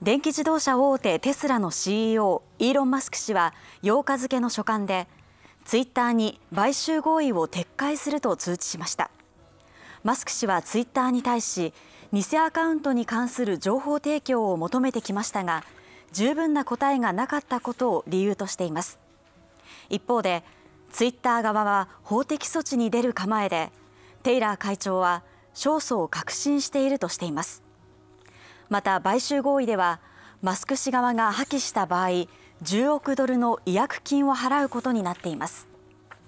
電気自動車大手テスラの CEO イーロン・マスク氏は8日付の書簡でツイッターに買収合意を撤回すると通知しましたマスク氏はツイッターに対し偽アカウントに関する情報提供を求めてきましたが十分な答えがなかったことを理由としています一方でツイッター側は法的措置に出る構えでテイラー会長は勝訴を確信しているとしていますまた買収合意ではマスク氏側が破棄した場合10億ドルの違約金を払うことになっています